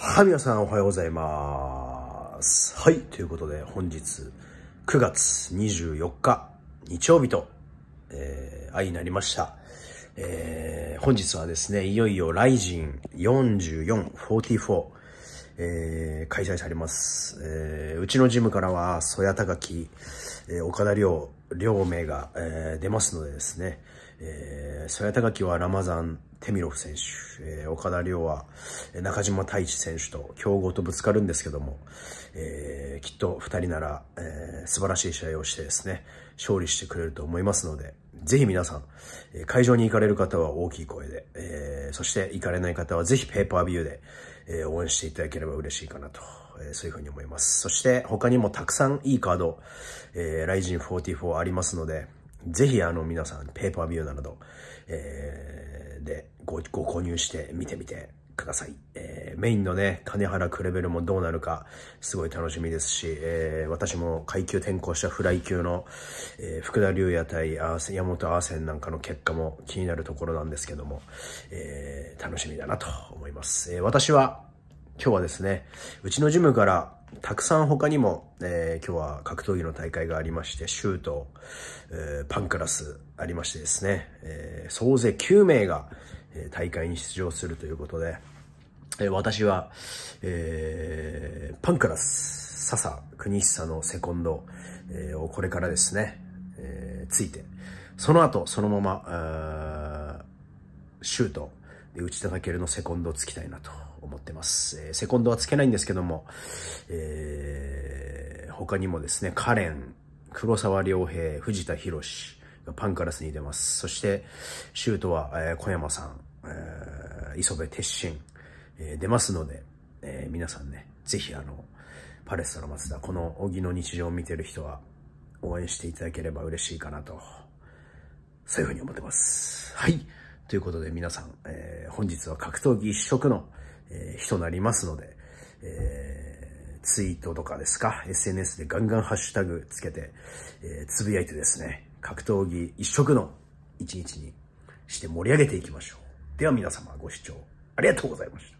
はい、皆さんおはようございます。はい、ということで本日9月24日日曜日と、えー、愛になりました。えー、本日はですね、いよいよライジン44、44、えー、開催されます。えー、うちのジムからは、曽谷隆樹、えー、岡田亮、両名が、えー、出ますのでですね、えー、曽谷隆はラマザン・テミロフ選手、えー、岡田亮は、中島太一選手と強豪とぶつかるんですけども、えー、きっと2人なら、えー、素晴らしい試合をしてですね、勝利してくれると思いますので、ぜひ皆さん、会場に行かれる方は大きい声で、えー、そして行かれない方はぜひペーパービューで、えー、応援していただければ嬉しいかなと、えそういうふうに思います。そして他にもたくさんいいカード、えー、ライジン44ありますので、ぜひあの皆さん、ペーパービューなど、えー、でごご購入して見てみてください。えー、メインのね、金原クレベルもどうなるか、すごい楽しみですし、えー、私も階級転向したフライ級の、えー、福田竜也対山本アーセンなんかの結果も気になるところなんですけども、えー、楽しみだなと思います。えー、私は、今日はですね、うちのジムからたくさん他にも、えー、今日は格闘技の大会がありまして、シュート、えー、パンクラスありましてですね、えー、総勢9名が大会に出場するということで、え私は、えー、パンクラス、笹国久のセコンド、えをこれからですね、えー、ついて、その後、そのまま、シュート、で内田健のセコンドをつきたいなと思ってます。えー、セコンドはつけないんですけども、えー、他にもですね、カレン、黒沢良平、藤田博士、パンカラスに出ます。そして、シュートは、えー、小山さん、えー、磯部鉄心、えー、出ますので、えー、皆さんね、ぜひあの、パレストの松田、この小木の日常を見てる人は、応援していただければ嬉しいかなと、そういうふうに思ってます。はい。ということで皆さん、えー、本日は格闘技一色の、えー、日となりますので、えー、ツイートとかですか、SNS でガンガンハッシュタグつけて、えー、つぶやいてですね、格闘技一色の一日にして盛り上げていきましょう。では皆様ご視聴ありがとうございました。